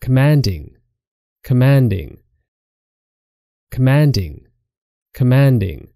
commanding, commanding, commanding, commanding.